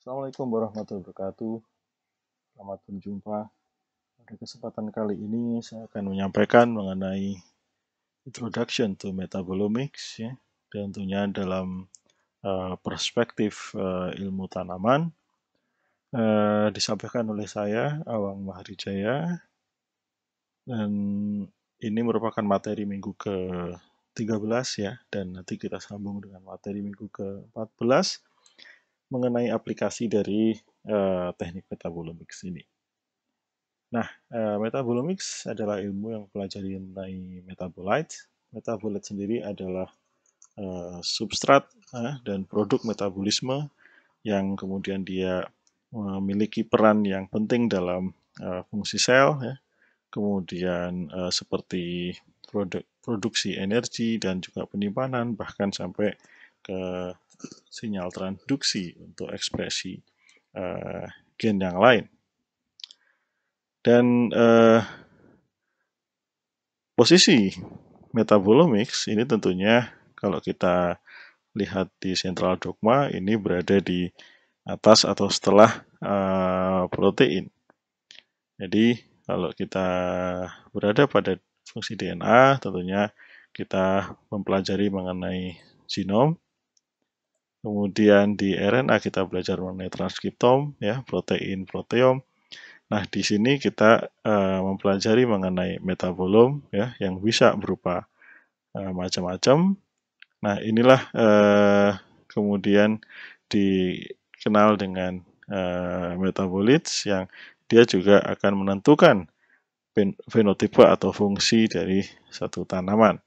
Assalamualaikum warahmatullahi wabarakatuh. Selamat berjumpa. Pada kesempatan kali ini saya akan menyampaikan mengenai Introduction to Metabolomics ya. tentunya dalam uh, perspektif uh, ilmu tanaman uh, disampaikan oleh saya Awang Mahrijaya dan ini merupakan materi minggu ke 13 ya dan nanti kita sambung dengan materi minggu ke 14 mengenai aplikasi dari uh, teknik metabolomics ini. Nah, uh, metabolomics adalah ilmu yang pelajari mengenai metabolite. Metabolite sendiri adalah uh, substrat uh, dan produk metabolisme yang kemudian dia memiliki peran yang penting dalam uh, fungsi sel, ya. kemudian uh, seperti produk, produksi energi dan juga penyimpanan, bahkan sampai ke sinyal transduksi untuk ekspresi uh, gen yang lain. Dan uh, posisi metabolomics ini tentunya kalau kita lihat di sentral dogma ini berada di atas atau setelah uh, protein. Jadi kalau kita berada pada fungsi DNA tentunya kita mempelajari mengenai genom Kemudian di RNA kita belajar mengenai transkriptom, ya, protein, proteom. Nah, di sini kita uh, mempelajari mengenai metabolom, ya, yang bisa berupa uh, macam-macam. Nah, inilah uh, kemudian dikenal dengan uh, metabolites yang dia juga akan menentukan fenotipe atau fungsi dari satu tanaman.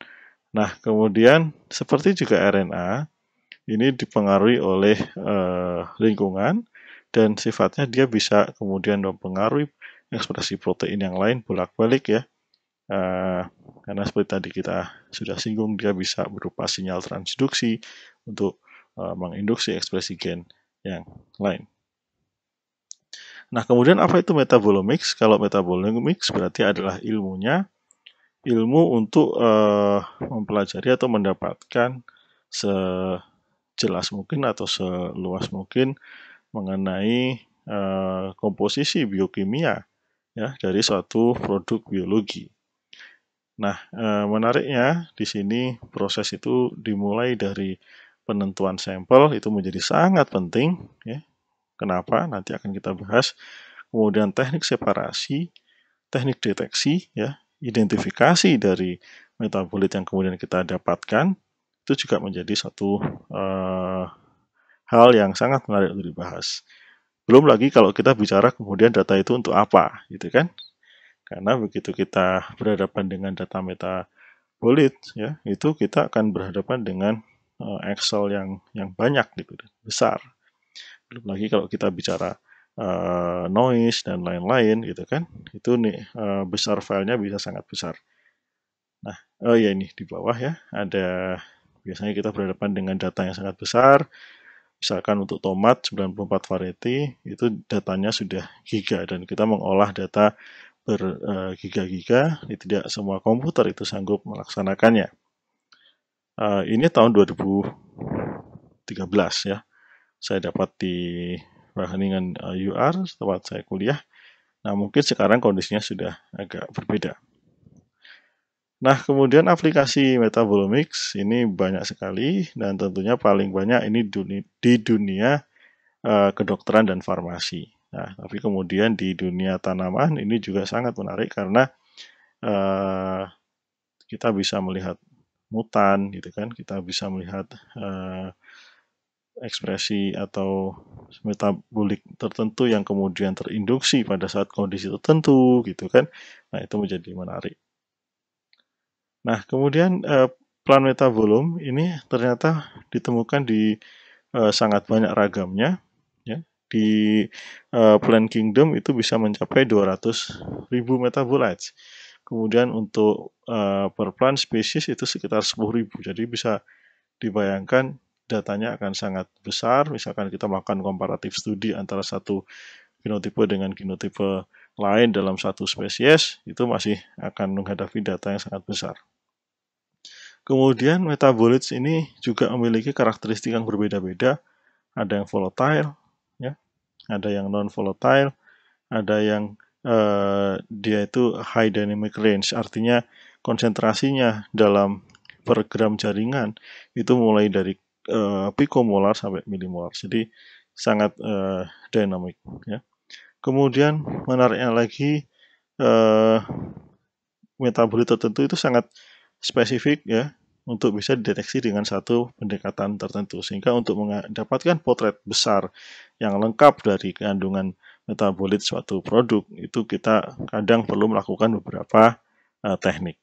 Nah, kemudian seperti juga RNA, ini dipengaruhi oleh uh, lingkungan dan sifatnya dia bisa kemudian mempengaruhi ekspresi protein yang lain bolak-balik ya. Uh, karena seperti tadi kita sudah singgung dia bisa berupa sinyal transduksi untuk uh, menginduksi ekspresi gen yang lain. Nah, kemudian apa itu metabolomics? Kalau metabolomics berarti adalah ilmunya ilmu untuk uh, mempelajari atau mendapatkan se sejelas mungkin atau seluas mungkin mengenai uh, komposisi biokimia ya dari suatu produk biologi. Nah, e, menariknya di sini proses itu dimulai dari penentuan sampel itu menjadi sangat penting. Ya. Kenapa? Nanti akan kita bahas. Kemudian teknik separasi, teknik deteksi, ya, identifikasi dari metabolit yang kemudian kita dapatkan, itu juga menjadi satu uh, eh, hal yang sangat menarik untuk dibahas. Belum lagi kalau kita bicara kemudian data itu untuk apa, gitu kan? Karena begitu kita berhadapan dengan data meta metabolit, ya, itu kita akan berhadapan dengan uh, Excel yang yang banyak gitu, besar. Belum lagi kalau kita bicara uh, noise dan lain-lain, gitu kan? Itu nih uh, besar filenya bisa sangat besar. Nah, oh ya ini di bawah ya ada Biasanya kita berhadapan dengan data yang sangat besar, misalkan untuk tomat 94 variety itu datanya sudah giga dan kita mengolah data ber eh, giga-giga, tidak semua komputer itu sanggup melaksanakannya. e, ini tahun 2013 ya, saya dapat di Wageningen eh, UR tempat saya kuliah. Nah mungkin sekarang kondisinya sudah agak berbeda. Nah, kemudian aplikasi metabolomics ini banyak sekali dan tentunya paling banyak ini di dunia eh, kedokteran dan farmasi. Nah, tapi kemudian di dunia tanaman ini juga sangat menarik karena uh, kita bisa melihat mutan, gitu kan? Kita bisa melihat uh, ekspresi atau metabolik tertentu yang kemudian terinduksi pada saat kondisi tertentu, gitu kan? Nah, itu menjadi menarik. Nah, kemudian eh, plan volume ini ternyata ditemukan di eh, sangat banyak ragamnya. Ya. Di eh, Plant Kingdom itu bisa mencapai 200.000 metabolites. Kemudian untuk eh, per plant species itu sekitar ribu. Jadi bisa dibayangkan datanya akan sangat besar. Misalkan kita melakukan komparatif studi antara satu genotipe dengan genotipe lain dalam satu spesies, itu masih akan menghadapi data yang sangat besar. Kemudian metabolites ini juga memiliki karakteristik yang berbeda-beda. Ada yang volatile, ya, ada yang non volatile, ada yang uh, dia itu high dynamic range, artinya konsentrasinya dalam per gram jaringan itu mulai dari uh, eh, picomolar sampai milimolar. Jadi sangat uh, dynamic. Ya. Kemudian menariknya lagi uh, metabolit tertentu itu sangat spesifik ya untuk bisa dideteksi dengan satu pendekatan tertentu sehingga untuk mendapatkan potret besar yang lengkap dari kandungan metabolit suatu produk itu kita kadang perlu melakukan beberapa uh, teknik.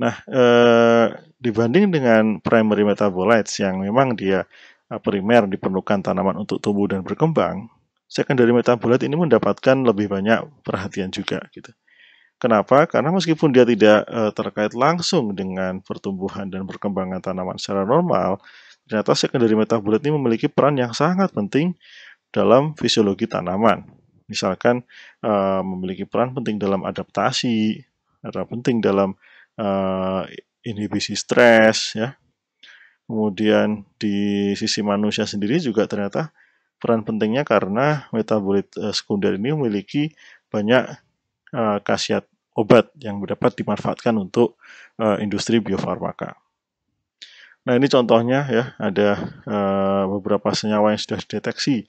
Nah, eh, dibanding dengan primary metabolites yang memang dia eh, primer diperlukan tanaman untuk tumbuh dan berkembang, secondary metabolite ini mendapatkan lebih banyak perhatian juga gitu. Kenapa? Karena meskipun dia tidak e, terkait langsung dengan pertumbuhan dan perkembangan tanaman secara normal, ternyata secondary metabolit ini memiliki peran yang sangat penting dalam fisiologi tanaman. Misalkan e, memiliki peran penting dalam adaptasi, peran penting dalam e, inhibisi stres, ya. Kemudian di sisi manusia sendiri juga ternyata peran pentingnya karena metabolit e, sekunder ini memiliki banyak uh, khasiat obat yang dapat dimanfaatkan untuk uh, industri biofarmaka. Nah ini contohnya ya ada uh, beberapa senyawa yang sudah deteksi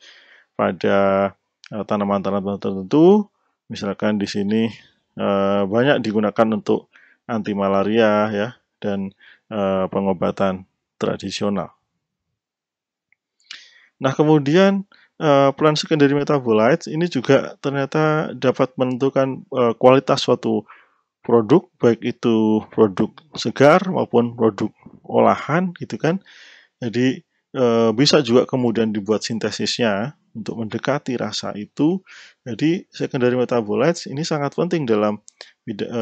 pada tanaman-tanaman uh, tertentu, misalkan di sini uh, banyak digunakan untuk anti malaria ya dan uh, pengobatan tradisional. Nah kemudian Eh, peran secondary metabolites ini juga ternyata dapat menentukan uh, kualitas suatu produk baik itu produk segar maupun produk olahan gitu kan jadi e, bisa juga kemudian dibuat sintesisnya untuk mendekati rasa itu jadi secondary metabolites ini sangat penting dalam e,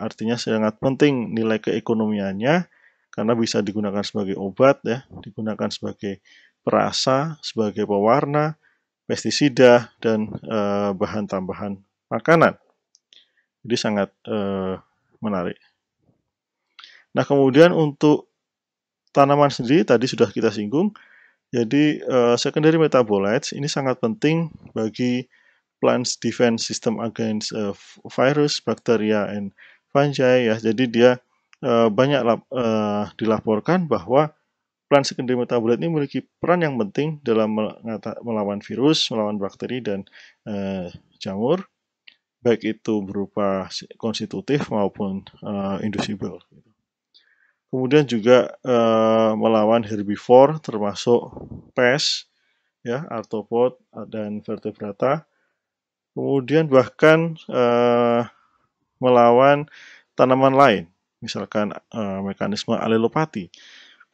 artinya sangat penting nilai keekonomiannya karena bisa digunakan sebagai obat ya digunakan sebagai perasa, sebagai pewarna, pestisida, dan e, bahan tambahan makanan. Jadi sangat e, menarik. Nah kemudian untuk tanaman sendiri tadi sudah kita singgung, jadi e, secondary metabolites ini sangat penting bagi plants defense system against e, virus, bacteria, and fungi ya. Jadi dia e, banyak lap, e, dilaporkan bahwa Peran sekunder metabolit ini memiliki peran yang penting dalam melawan virus, melawan bakteri dan uh, jamur, baik itu berupa konstitutif maupun uh, inducible. Kemudian juga uh, melawan herbivore termasuk pes, ya, artopod dan vertebrata. Kemudian bahkan uh, melawan tanaman lain, misalkan uh, mekanisme alelopati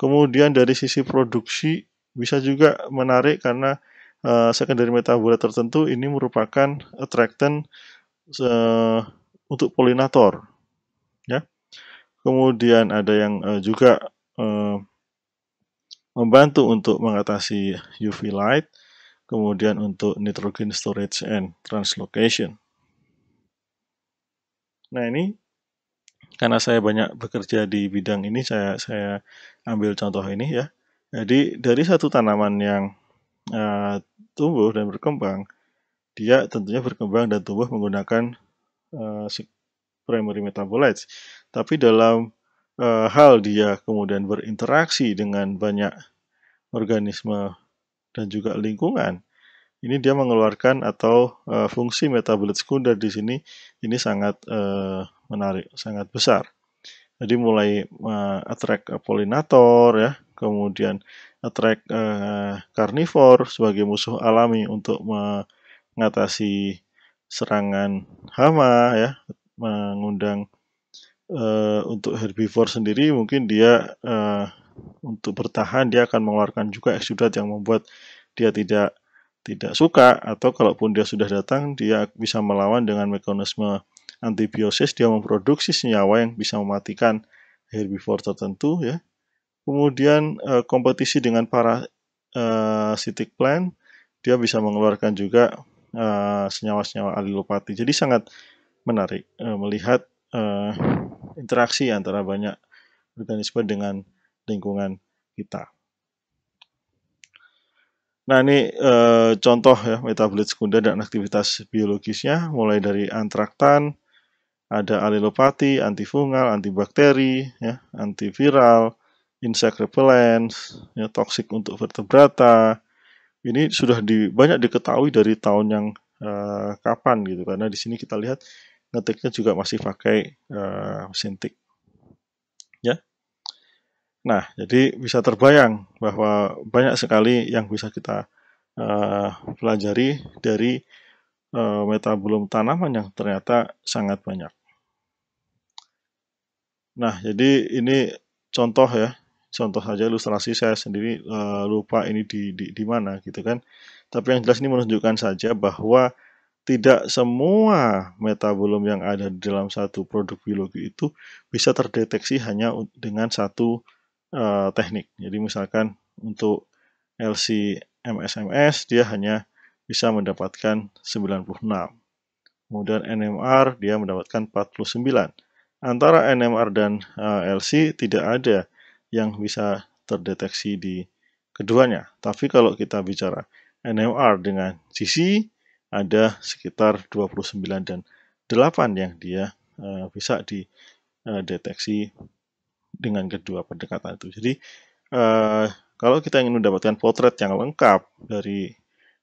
Kemudian dari sisi produksi bisa juga menarik karena uh, secondary metabolit tertentu ini merupakan attractant uh, untuk polinator. Ya. Kemudian ada yang uh, juga uh, membantu untuk mengatasi UV light, kemudian untuk nitrogen storage and translocation. Nah ini karena saya banyak bekerja di bidang ini saya saya ambil contoh ini ya. Jadi dari satu tanaman yang uh, tumbuh dan berkembang, dia tentunya berkembang dan tumbuh menggunakan uh, primary metabolites. Tapi dalam uh, hal dia kemudian berinteraksi dengan banyak organisme dan juga lingkungan, ini dia mengeluarkan atau e, fungsi metabolit sekunder di sini ini sangat e, menarik, sangat besar. Jadi mulai e, attract polinator ya, kemudian attract e, karnivor sebagai musuh alami untuk mengatasi serangan hama ya, mengundang e, untuk herbivore sendiri mungkin dia e, untuk bertahan dia akan mengeluarkan juga eksudat yang membuat dia tidak tidak suka atau kalaupun dia sudah datang dia bisa melawan dengan mekanisme antibiosis dia memproduksi senyawa yang bisa mematikan herbivore tertentu ya. Kemudian uh, kompetisi dengan para uh, plant dia bisa mengeluarkan juga eh, senyawa-senyawa alilopati. Jadi sangat menarik uh, melihat interaksi antara banyak organisme dengan lingkungan kita. Nah ini e, contoh ya metabolit sekunder dan aktivitas biologisnya mulai dari antraktan, ada alilopati, antifungal, antibakteri, ya, antiviral, insect repellent, ya, toksik untuk vertebrata. Ini sudah di, banyak diketahui dari tahun yang uh, kapan gitu karena di sini kita lihat ngetiknya juga masih pakai uh, eh, mesin tik ya Nah, jadi bisa terbayang bahwa banyak sekali yang bisa kita uh, pelajari dari uh, eh, metabolum tanaman yang ternyata sangat banyak. Nah, jadi ini contoh ya, contoh saja ilustrasi saya sendiri uh, lupa ini di, di, di mana gitu kan. Tapi yang jelas ini menunjukkan saja bahwa tidak semua metabolom yang ada di dalam satu produk biologi itu bisa terdeteksi hanya dengan satu uh, teknik. Jadi misalkan untuk LC MSMS dia hanya bisa mendapatkan 96. Kemudian NMR dia mendapatkan 49. Antara NMR dan uh, eh, LC tidak ada yang bisa terdeteksi di keduanya. Tapi kalau kita bicara NMR dengan CC ada sekitar 29 dan 8 yang dia uh, bisa dideteksi dengan kedua pendekatan itu. Jadi uh, kalau kita ingin mendapatkan potret yang lengkap dari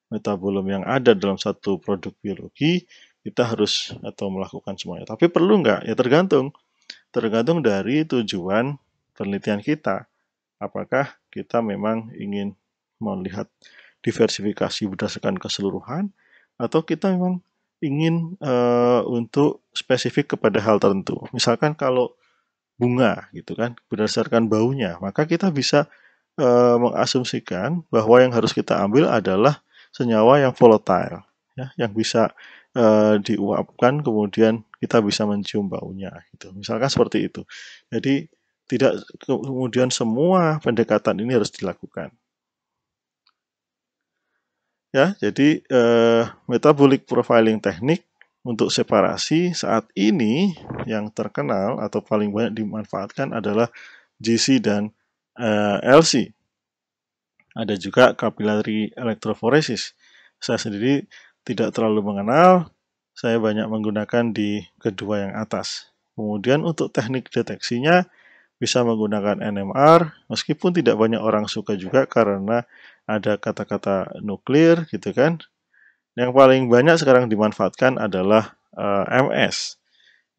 metabolom yang ada dalam satu produk biologi, kita harus atau melakukan semuanya. Tapi perlu nggak? Ya tergantung. Tergantung dari tujuan penelitian kita. Apakah kita memang ingin melihat diversifikasi berdasarkan keseluruhan atau kita memang ingin uh, untuk spesifik kepada hal tertentu. Misalkan kalau bunga gitu kan berdasarkan baunya maka kita bisa e, mengasumsikan bahwa yang harus kita ambil adalah senyawa yang volatile ya yang bisa e, diuapkan kemudian kita bisa mencium baunya gitu misalkan seperti itu jadi tidak kemudian semua pendekatan ini harus dilakukan ya jadi metabolik eh, metabolic profiling teknik untuk separasi saat ini yang terkenal atau paling banyak dimanfaatkan adalah GC dan uh, eh, LC. Ada juga capillary elektroforesis. Saya sendiri tidak terlalu mengenal, saya banyak menggunakan di kedua yang atas. Kemudian untuk teknik deteksinya bisa menggunakan NMR, meskipun tidak banyak orang suka juga karena ada kata-kata nuklir gitu kan, yang paling banyak sekarang dimanfaatkan adalah uh, eh, MS.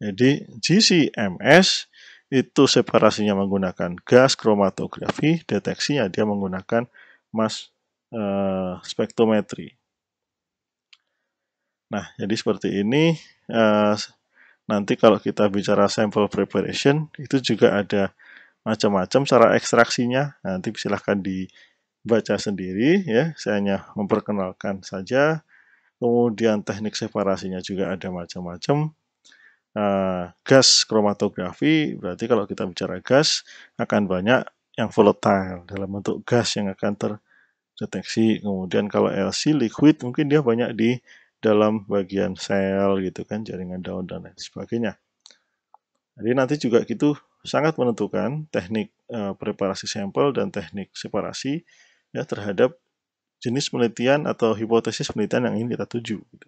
Jadi GCMS itu separasinya menggunakan gas kromatografi, deteksinya dia menggunakan mass uh, spektrometri. Nah, jadi seperti ini uh, nanti kalau kita bicara sample preparation itu juga ada macam-macam cara ekstraksinya nanti silahkan dibaca sendiri ya saya hanya memperkenalkan saja kemudian teknik separasinya juga ada macam-macam. Uh, gas kromatografi, berarti kalau kita bicara gas, akan banyak yang volatile dalam bentuk gas yang akan terdeteksi. Kemudian kalau LC, liquid, mungkin dia banyak di dalam bagian sel gitu kan, jaringan daun dan lain sebagainya. Jadi nanti juga gitu sangat menentukan teknik uh, preparasi sampel dan teknik separasi ya terhadap jenis penelitian atau hipotesis penelitian yang ingin kita tuju. Gitu.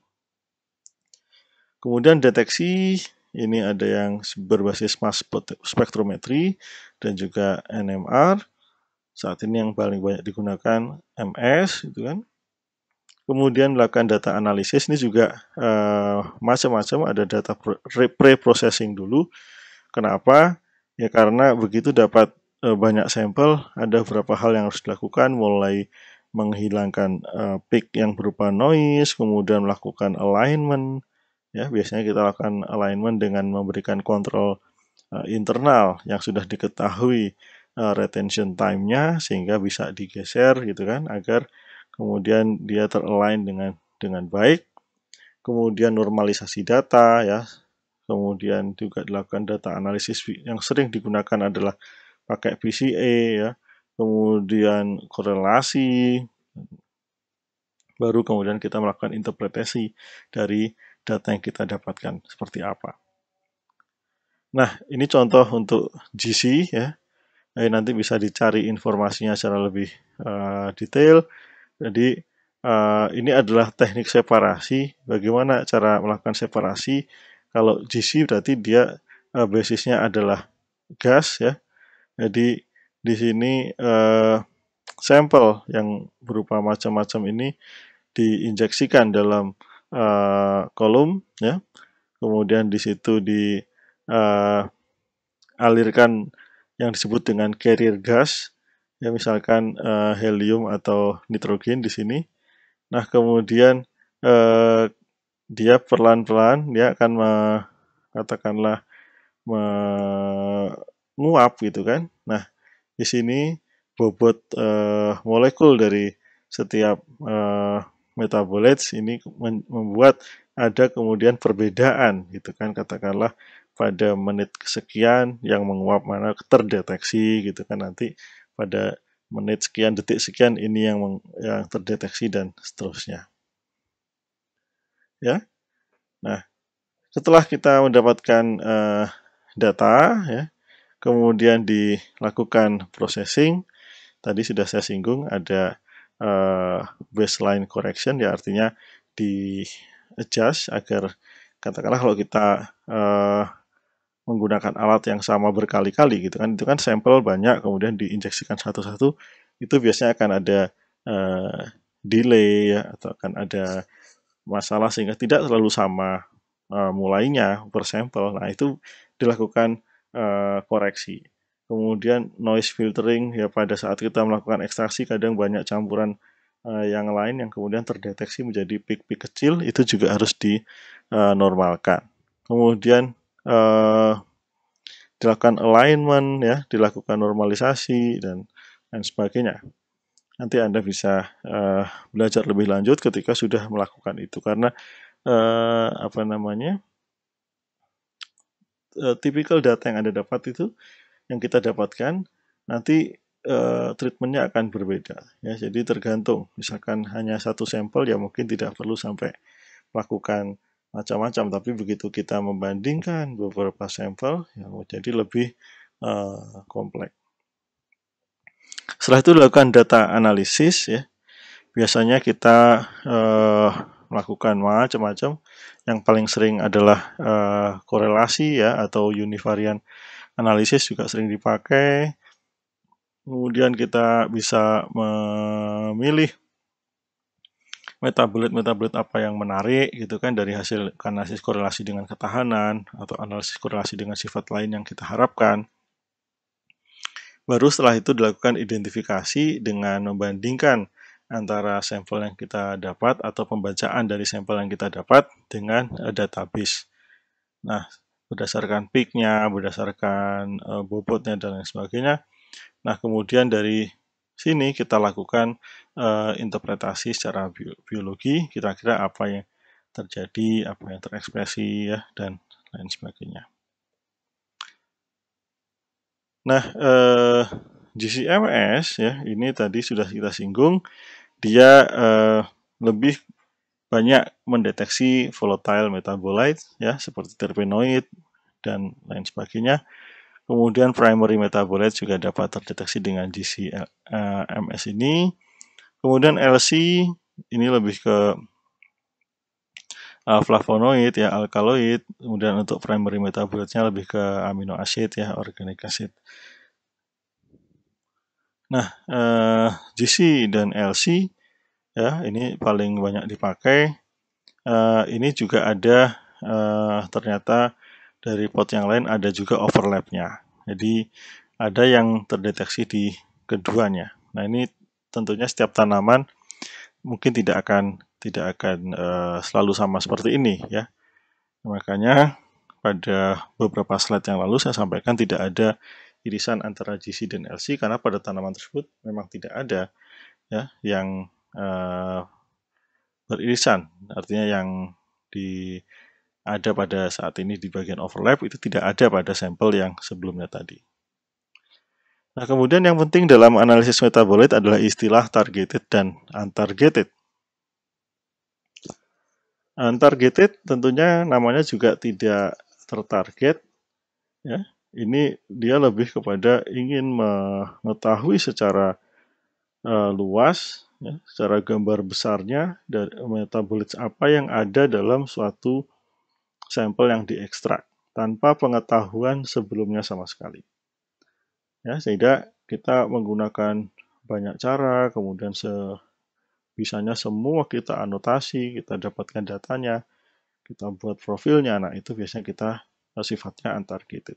Kemudian deteksi ini ada yang berbasis mass spectrometry dan juga NMR. Saat ini yang paling banyak digunakan MS, gitu kan. Kemudian melakukan data analisis ini juga eh, macam-macam ada data pre-processing dulu. Kenapa? Ya karena begitu dapat eh, banyak sampel, ada beberapa hal yang harus dilakukan mulai menghilangkan uh, eh, peak yang berupa noise, kemudian melakukan alignment. Ya, biasanya kita lakukan alignment dengan memberikan kontrol uh, internal yang sudah diketahui uh, retention time-nya sehingga bisa digeser gitu kan agar kemudian dia teralign dengan dengan baik. Kemudian normalisasi data ya. Kemudian juga dilakukan data analisis yang sering digunakan adalah pakai PCA ya kemudian korelasi, baru kemudian kita melakukan interpretasi dari data yang kita dapatkan seperti apa. Nah, ini contoh untuk GC ya. Jadi nanti bisa dicari informasinya secara lebih uh, detail. Jadi uh, ini adalah teknik separasi. Bagaimana cara melakukan separasi? Kalau GC berarti dia uh, basisnya adalah gas ya. Jadi di sini eh, sampel yang berupa macam-macam ini diinjeksikan dalam eh, kolom ya kemudian di situ di eh, alirkan yang disebut dengan carrier gas ya misalkan eh, helium atau nitrogen di sini nah kemudian eh, dia perlahan lahan dia akan me, katakanlah menguap gitu kan di sini bobot uh, molekul dari setiap uh, metabolites ini membuat ada kemudian perbedaan gitu kan katakanlah pada menit sekian yang menguap mana terdeteksi gitu kan nanti pada menit sekian detik sekian ini yang yang terdeteksi dan seterusnya ya nah setelah kita mendapatkan uh, data ya kemudian dilakukan processing. Tadi sudah saya singgung ada uh, baseline correction ya artinya di adjust agar katakanlah kalau kita uh, menggunakan alat yang sama berkali-kali gitu kan itu kan sampel banyak kemudian diinjeksikan satu-satu itu biasanya akan ada uh, delay ya atau akan ada masalah sehingga tidak selalu sama uh, mulainya per sampel. Nah, itu dilakukan Eh, koreksi. Kemudian noise filtering ya pada saat kita melakukan ekstraksi kadang banyak campuran uh, yang lain yang kemudian terdeteksi menjadi peak-peak kecil itu juga harus dinormalkan. Eh, kemudian uh, dilakukan alignment ya, dilakukan normalisasi dan dan sebagainya nanti Anda bisa uh, belajar lebih lanjut ketika sudah melakukan itu karena uh, apa namanya uh, typical data yang Anda dapat itu yang kita dapatkan nanti uh, treatmentnya akan berbeda ya jadi tergantung misalkan hanya satu sampel ya mungkin tidak perlu sampai lakukan macam-macam tapi begitu kita membandingkan beberapa sampel ya jadi lebih uh, kompleks setelah itu dilakukan data analisis ya biasanya kita uh, melakukan macam-macam. Yang paling sering adalah uh, korelasi ya atau univarian analisis juga sering dipakai. Kemudian kita bisa memilih metabolit-metabolit apa yang menarik gitu kan dari hasil analisis korelasi dengan ketahanan atau analisis korelasi dengan sifat lain yang kita harapkan. Baru setelah itu dilakukan identifikasi dengan membandingkan antara sampel yang kita dapat atau pembacaan dari sampel yang kita dapat dengan eh, database. Nah, berdasarkan peak-nya, berdasarkan eh, bobotnya dan lain sebagainya. Nah, kemudian dari sini kita lakukan uh, interpretasi secara biologi, kira-kira apa yang terjadi, apa yang terekspresi ya dan lain sebagainya. Nah, eh, GCMS ya, ini tadi sudah kita singgung dia uh, lebih banyak mendeteksi volatile metabolite ya seperti terpenoid dan lain sebagainya. Kemudian primary metabolite juga dapat terdeteksi dengan GCMS eh, uh, ini. Kemudian LC ini lebih ke uh, flavonoid ya alkaloid. Kemudian untuk primary metabolitnya lebih ke amino acid ya organic acid. Nah, eh, GC dan LC ya ini paling banyak dipakai. Eh, ini juga ada eh, ternyata dari pot yang lain ada juga overlapnya. Jadi ada yang terdeteksi di keduanya. Nah ini tentunya setiap tanaman mungkin tidak akan tidak akan eh, selalu sama seperti ini ya. Makanya pada beberapa slide yang lalu saya sampaikan tidak ada irisan antara GC dan LC karena pada tanaman tersebut memang tidak ada ya yang uh, beririsan artinya yang di ada pada saat ini di bagian overlap itu tidak ada pada sampel yang sebelumnya tadi. Nah, kemudian yang penting dalam analisis metabolit adalah istilah targeted dan untargeted. Untargeted tentunya namanya juga tidak tertarget, ya ini dia lebih kepada ingin mengetahui secara uh, luas, ya, secara gambar besarnya dari metabolit apa yang ada dalam suatu sampel yang diekstrak tanpa pengetahuan sebelumnya sama sekali. Ya, sehingga kita menggunakan banyak cara, kemudian sebisanya semua kita anotasi, kita dapatkan datanya, kita buat profilnya. Nah, itu biasanya kita sifatnya untargeted.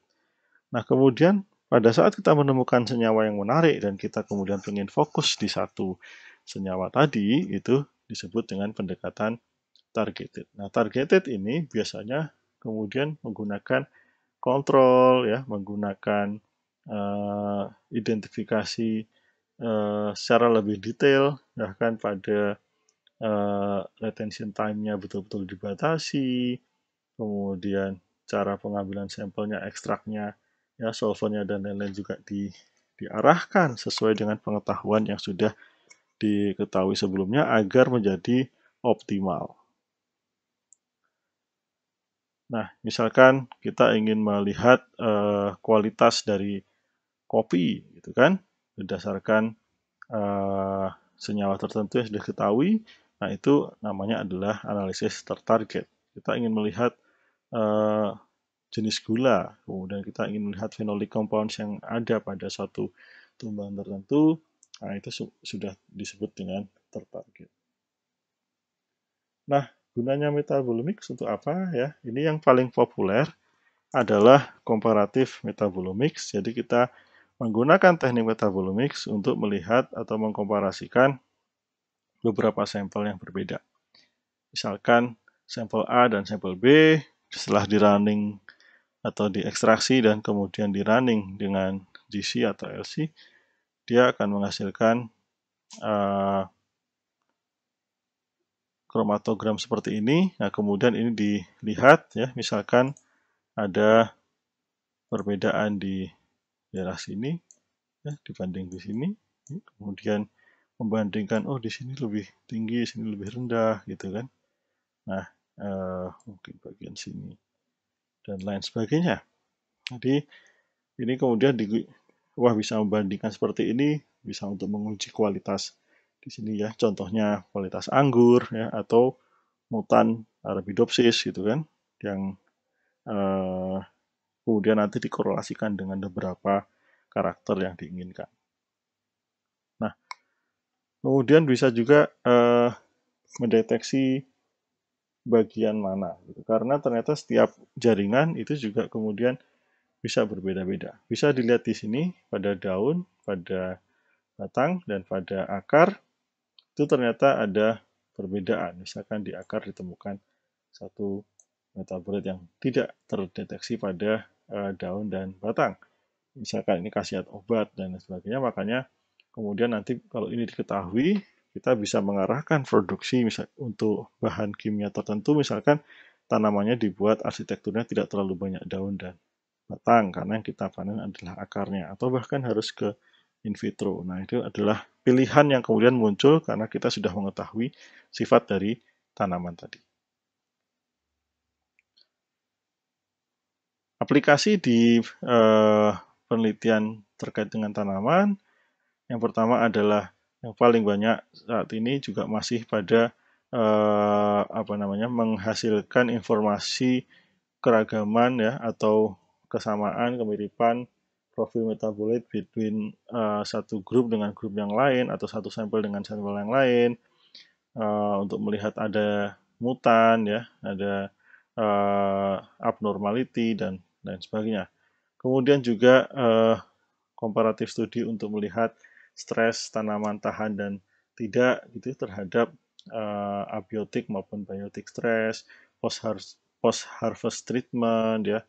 Nah, kemudian pada saat kita menemukan senyawa yang menarik dan kita kemudian ingin fokus di satu senyawa tadi, itu disebut dengan pendekatan targeted. Nah, targeted ini biasanya kemudian menggunakan kontrol, ya, menggunakan uh, identifikasi uh, secara lebih detail, bahkan pada uh, retention time-nya betul-betul dibatasi, kemudian cara pengambilan sampelnya, ekstraknya ya solvernya dan lain-lain juga di, diarahkan sesuai dengan pengetahuan yang sudah diketahui sebelumnya agar menjadi optimal. Nah, misalkan kita ingin melihat uh, kualitas dari kopi, gitu kan, berdasarkan uh, senyawa tertentu yang sudah diketahui. Nah, itu namanya adalah analisis tertarget. Kita ingin melihat uh, jenis gula. Kemudian kita ingin melihat phenolic compounds yang ada pada suatu tumbuhan tertentu, nah itu su sudah disebut dengan tertarget. Nah, gunanya metabolomics untuk apa ya? Ini yang paling populer adalah komparatif metabolomics. Jadi kita menggunakan teknik metabolomics untuk melihat atau mengkomparasikan beberapa sampel yang berbeda. Misalkan sampel A dan sampel B setelah di running atau diekstraksi dan kemudian di running dengan GC atau LC, dia akan menghasilkan uh, kromatogram seperti ini. Nah, kemudian ini dilihat ya, misalkan ada perbedaan di daerah sini ya, dibanding di sini. Kemudian membandingkan oh di sini lebih tinggi, sini lebih rendah gitu kan. Nah, uh, mungkin bagian sini dan lain sebagainya. Jadi ini kemudian di, wah bisa membandingkan seperti ini bisa untuk menguji kualitas di sini ya contohnya kualitas anggur ya atau mutan arabidopsis gitu kan yang eh, kemudian nanti dikorelasikan dengan beberapa karakter yang diinginkan. Nah, kemudian bisa juga eh, mendeteksi bagian mana gitu. karena ternyata setiap jaringan itu juga kemudian bisa berbeda-beda bisa dilihat di sini pada daun pada batang dan pada akar itu ternyata ada perbedaan misalkan di akar ditemukan satu metabolit yang tidak terdeteksi pada uh, daun dan batang misalkan ini khasiat obat dan sebagainya makanya kemudian nanti kalau ini diketahui kita bisa mengarahkan produksi misal, untuk bahan kimia tertentu misalkan tanamannya dibuat arsitekturnya tidak terlalu banyak daun dan batang karena yang kita panen adalah akarnya atau bahkan harus ke in vitro. Nah, itu adalah pilihan yang kemudian muncul karena kita sudah mengetahui sifat dari tanaman tadi. Aplikasi di eh, penelitian terkait dengan tanaman yang pertama adalah yang paling banyak saat ini juga masih pada eh, apa namanya menghasilkan informasi keragaman ya atau kesamaan kemiripan profil metabolit between uh, satu grup dengan grup yang lain atau satu sampel dengan sampel yang lain uh, untuk melihat ada mutan ya ada uh, abnormality dan lain sebagainya kemudian juga uh, study studi untuk melihat stres tanaman tahan dan tidak gitu ya, terhadap uh, abiotik maupun biotik stres, post harvest post harvest treatment ya,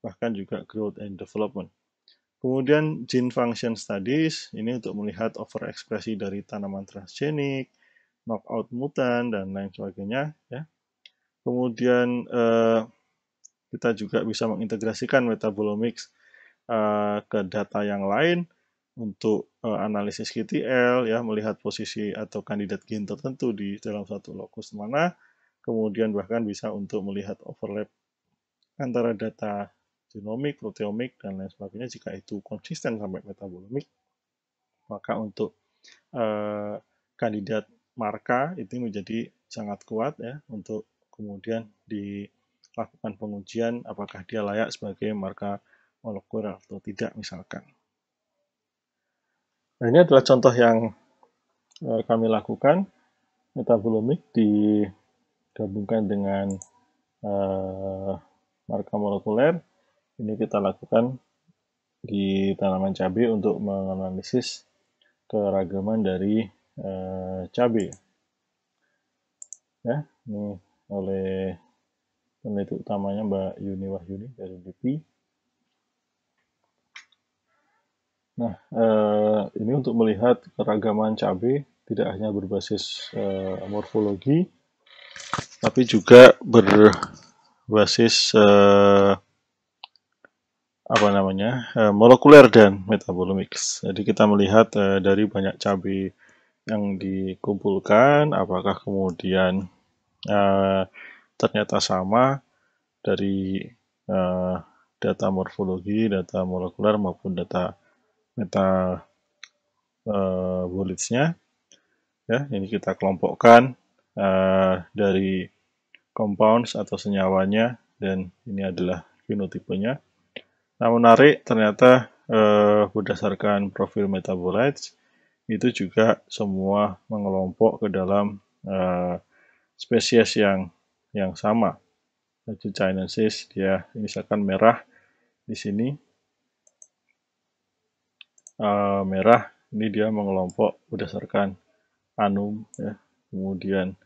bahkan juga growth and development. Kemudian gene function studies ini untuk melihat overekspresi dari tanaman transgenik, knockout mutan dan lain sebagainya ya. Kemudian uh, kita juga bisa mengintegrasikan metabolomics uh, ke data yang lain untuk uh, analisis KTL ya melihat posisi atau kandidat gen tertentu di dalam satu lokus mana kemudian bahkan bisa untuk melihat overlap antara data genomik, proteomik dan lain sebagainya jika itu konsisten sampai metabolomik maka untuk uh, kandidat marka itu menjadi sangat kuat ya untuk kemudian dilakukan pengujian apakah dia layak sebagai marka molekuler atau tidak misalkan. Nah, ini adalah contoh yang eh, kami lakukan metabolomik digabungkan dengan uh, marka molekuler. Ini kita lakukan di tanaman cabai untuk menganalisis keragaman dari uh, cabai. Ya, ini oleh peneliti utamanya Mbak Yuni Wahyuni dari DPI. Nah, eh, ini untuk melihat keragaman cabai tidak hanya berbasis eh, morfologi, tapi juga berbasis eh, apa namanya eh, molekuler dan metabolomics. Jadi kita melihat eh, dari banyak cabai yang dikumpulkan, apakah kemudian eh, ternyata sama dari eh, data morfologi, data molekuler maupun data meta uh, eh, bulletsnya ya ini kita kelompokkan uh, dari compounds atau senyawanya dan ini adalah fenotipenya nah menarik ternyata uh, berdasarkan profil metabolites itu juga semua mengelompok ke dalam uh, spesies yang yang sama. Chinaensis dia misalkan merah di sini uh, merah ini dia mengelompok berdasarkan anum ya kemudian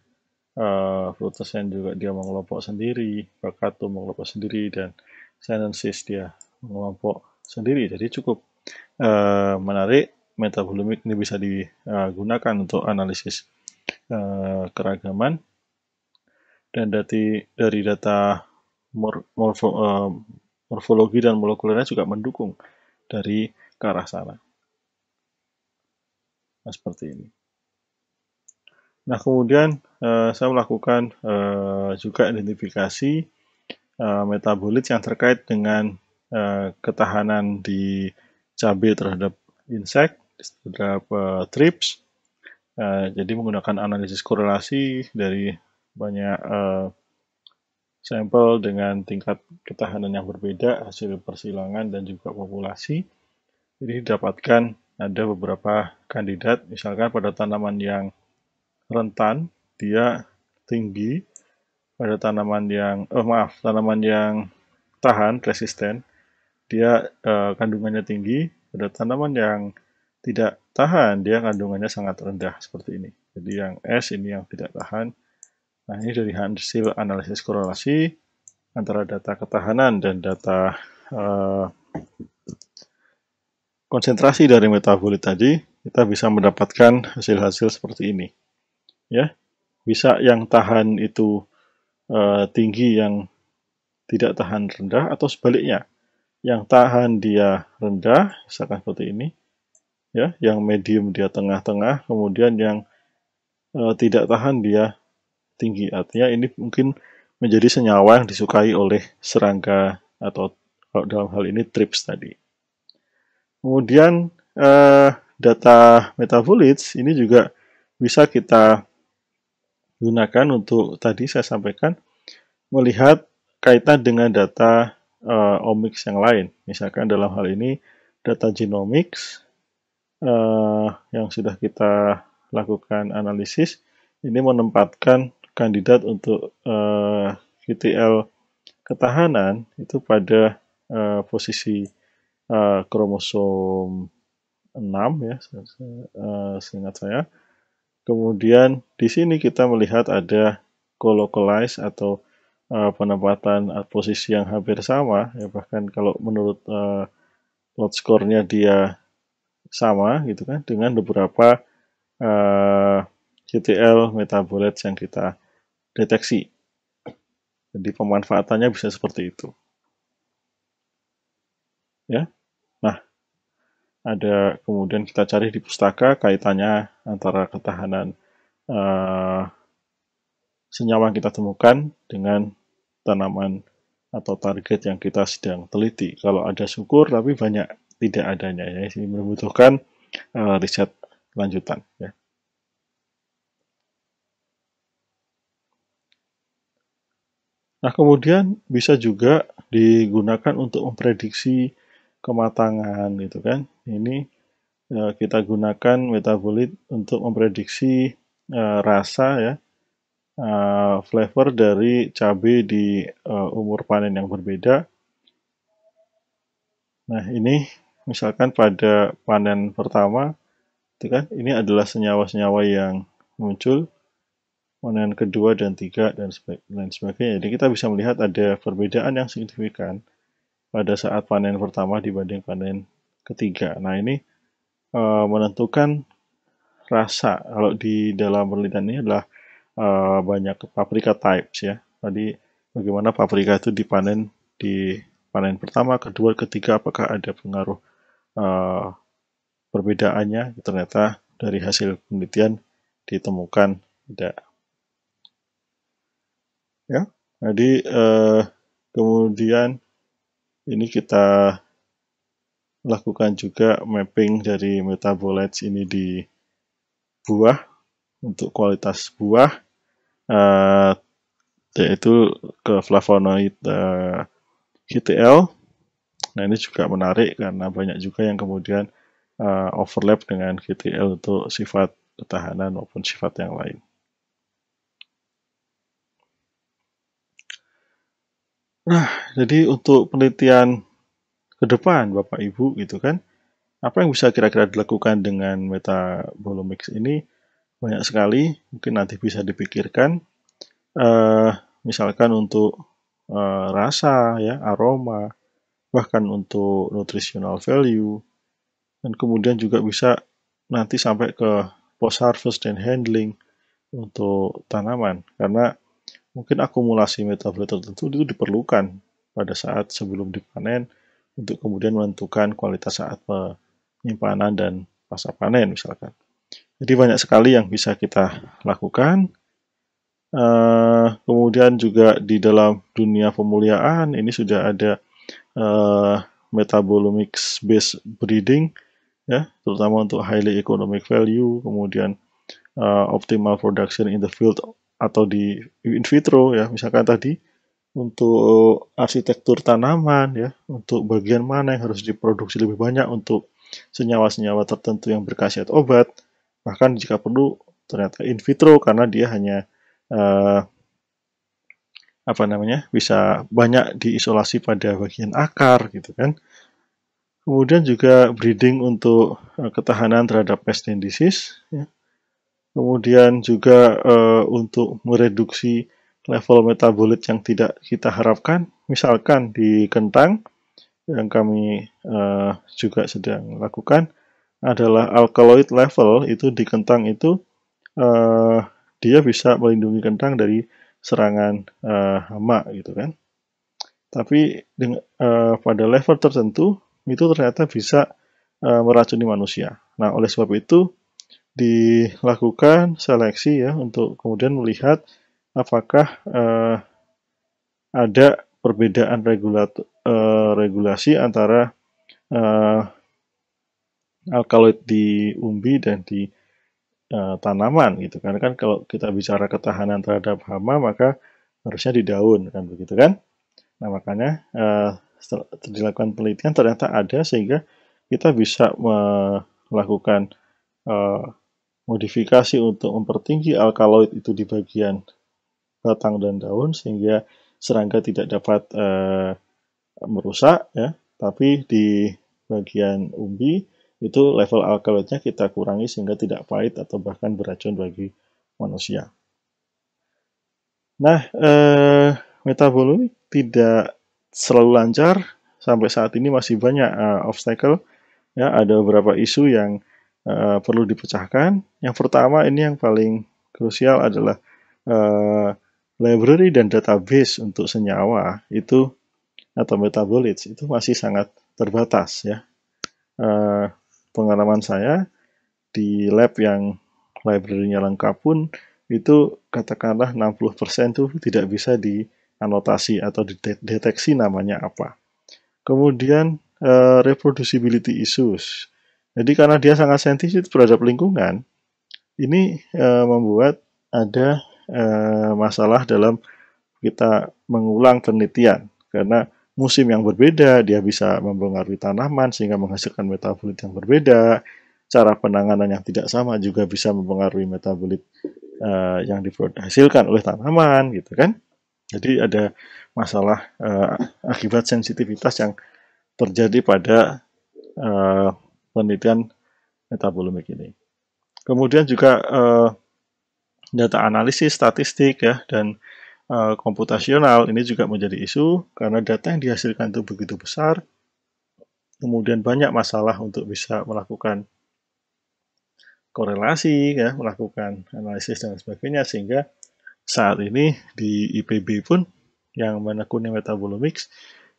uh, eh, fructosen juga dia mengelompok sendiri bakatum mengelompok sendiri dan sinensis dia mengelompok sendiri jadi cukup uh, menarik metabolomik ini bisa digunakan untuk analisis uh, keragaman dan dari dari data morfo, uh, morfologi dan molekulernya juga mendukung dari ke arah sana. Nah, seperti ini. Nah, kemudian eh, saya melakukan eh, juga identifikasi eh, metabolit yang terkait dengan eh, ketahanan di cabai terhadap insek, terhadap eh, trips. Eh, jadi menggunakan analisis korelasi dari banyak eh, sampel dengan tingkat ketahanan yang berbeda, hasil persilangan dan juga populasi jadi dapatkan ada beberapa kandidat, misalkan pada tanaman yang rentan, dia tinggi, pada tanaman yang, oh maaf, tanaman yang tahan, resisten, dia eh, kandungannya tinggi, pada tanaman yang tidak tahan, dia kandungannya sangat rendah, seperti ini. Jadi yang S ini yang tidak tahan. Nah ini dari hasil analisis korelasi antara data ketahanan dan data eh, konsentrasi dari metabolit tadi, kita bisa mendapatkan hasil-hasil seperti ini. Ya, bisa yang tahan itu e, tinggi, yang tidak tahan rendah, atau sebaliknya, yang tahan dia rendah, misalkan seperti ini, ya, yang medium dia tengah-tengah, kemudian yang e, tidak tahan dia tinggi. Artinya ini mungkin menjadi senyawa yang disukai oleh serangga atau dalam hal ini trips tadi. Kemudian uh, data metabolites ini juga bisa kita gunakan untuk tadi saya sampaikan melihat kaitan dengan data uh, omics yang lain. Misalkan dalam hal ini data genomics uh, yang sudah kita lakukan analisis ini menempatkan kandidat untuk uh, QTL ketahanan itu pada uh, posisi uh, kromosom 6 ya uh, seingat saya. Kemudian di sini kita melihat ada colocalize atau uh, penempatan uh, posisi yang hampir sama ya bahkan kalau menurut uh, plot score-nya dia sama gitu kan dengan beberapa uh, CTL metabolit yang kita deteksi. Jadi pemanfaatannya bisa seperti itu. Ya, ada kemudian kita cari di pustaka kaitannya antara ketahanan uh, senyawa yang kita temukan dengan tanaman atau target yang kita sedang teliti. Kalau ada syukur tapi banyak tidak adanya ya, ini membutuhkan uh, riset lanjutan ya. Nah, kemudian bisa juga digunakan untuk memprediksi kematangan gitu kan ini eh, kita gunakan metabolit untuk memprediksi eh, rasa ya eh, flavor dari cabai di umur panen yang berbeda. Nah ini misalkan pada panen pertama, itu kan ini adalah senyawa-senyawa yang muncul panen kedua dan tiga dan lain sebagainya. Jadi kita bisa melihat ada perbedaan yang signifikan pada saat panen pertama dibanding panen ketiga. Nah ini e, menentukan rasa. Kalau di dalam penelitian ini adalah e, banyak paprika types ya. Tadi bagaimana paprika itu dipanen di panen pertama, kedua, ketiga, apakah ada pengaruh e, perbedaannya? Ternyata dari hasil penelitian ditemukan tidak. Ya, jadi kemudian ini kita lakukan juga mapping dari metabolites ini di buah untuk kualitas buah uh, yaitu ke flavonoid uh, eh, GTL Nah ini juga menarik karena banyak juga yang kemudian uh, overlap dengan GTL untuk sifat ketahanan maupun sifat yang lain. Nah, jadi untuk penelitian ke depan Bapak Ibu gitu kan. Apa yang bisa kira-kira dilakukan dengan metabolomix ini banyak sekali, mungkin nanti bisa dipikirkan uh, misalkan untuk uh, rasa ya, aroma, bahkan untuk nutritional value dan kemudian juga bisa nanti sampai ke post harvest dan handling untuk tanaman karena mungkin akumulasi metabolit tertentu itu diperlukan pada saat sebelum dipanen untuk kemudian menentukan kualitas saat penyimpanan dan masa panen misalkan. Jadi banyak sekali yang bisa kita lakukan. Uh, kemudian juga di dalam dunia pemuliaan ini sudah ada uh, metabolomics based breeding ya, terutama untuk highly economic value, kemudian uh, optimal production in the field atau di in vitro ya, misalkan tadi untuk eh, arsitektur tanaman ya, untuk bagian mana yang harus diproduksi lebih banyak untuk senyawa-senyawa tertentu yang berkhasiat obat, bahkan jika perlu ternyata in vitro karena dia hanya eh, apa namanya bisa banyak diisolasi pada bagian akar gitu kan. Kemudian juga breeding untuk eh, ketahanan terhadap pest and disease. Ya. Kemudian juga eh, untuk mereduksi level metabolit yang tidak kita harapkan, misalkan di kentang yang kami uh, juga sedang lakukan adalah alkaloid level itu di kentang itu uh, dia bisa melindungi kentang dari serangan uh, hama gitu kan. Tapi dengan, uh, pada level tertentu itu ternyata bisa uh, meracuni manusia. Nah oleh sebab itu dilakukan seleksi ya untuk kemudian melihat apakah uh, ada perbedaan regulat, uh, regulasi antara uh, alkaloid di umbi dan di uh, tanaman gitu karena kan kalau kita bicara ketahanan terhadap hama maka harusnya di daun kan begitu kan nah makanya uh, setelah dilakukan penelitian ternyata ada sehingga kita bisa melakukan uh, modifikasi untuk mempertinggi alkaloid itu di bagian batang dan daun sehingga serangga tidak dapat uh, merusak ya tapi di bagian umbi itu level alkaloidnya kita kurangi sehingga tidak pahit atau bahkan beracun bagi manusia. Nah, eh, metabolomi tidak selalu lancar sampai saat ini masih banyak eh, obstacle ya ada beberapa isu yang eh, perlu dipecahkan. Yang pertama ini yang paling krusial adalah eh, library dan database untuk senyawa itu atau metabolites itu masih sangat terbatas ya. Eh, pengalaman saya di lab yang library-nya lengkap pun itu katakanlah 60% itu tidak bisa dianotasi atau dideteksi namanya apa. Kemudian eh, reproducibility issues. Jadi karena dia sangat sensitif terhadap lingkungan, ini eh, membuat ada Eh, masalah dalam kita mengulang penelitian karena musim yang berbeda dia bisa mempengaruhi tanaman sehingga menghasilkan metabolit yang berbeda cara penanganan yang tidak sama juga bisa mempengaruhi metabolit uh, yang dihasilkan oleh tanaman gitu kan jadi ada masalah uh, akibat sensitivitas yang terjadi pada uh, penelitian metabolomik ini kemudian juga uh, data analisis, statistik, ya, dan uh, komputasional ini juga menjadi isu karena data yang dihasilkan itu begitu besar, kemudian banyak masalah untuk bisa melakukan korelasi, ya, melakukan analisis dan sebagainya sehingga saat ini di IPB pun yang menekuni metabolomics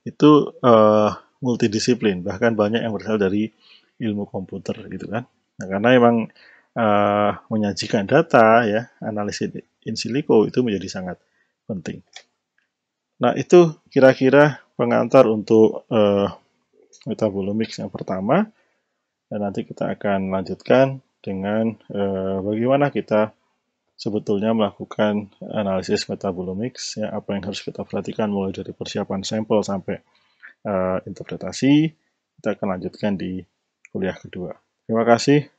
itu uh, multidisiplin bahkan banyak yang berasal dari ilmu komputer gitu kan nah, karena emang uh, menyajikan data ya analisis in silico itu menjadi sangat penting. Nah itu kira-kira pengantar untuk uh, metabolomics yang pertama dan nanti kita akan lanjutkan dengan uh, bagaimana kita sebetulnya melakukan analisis metabolomics ya apa yang harus kita perhatikan mulai dari persiapan sampel sampai uh, interpretasi kita akan lanjutkan di kuliah kedua. Terima kasih.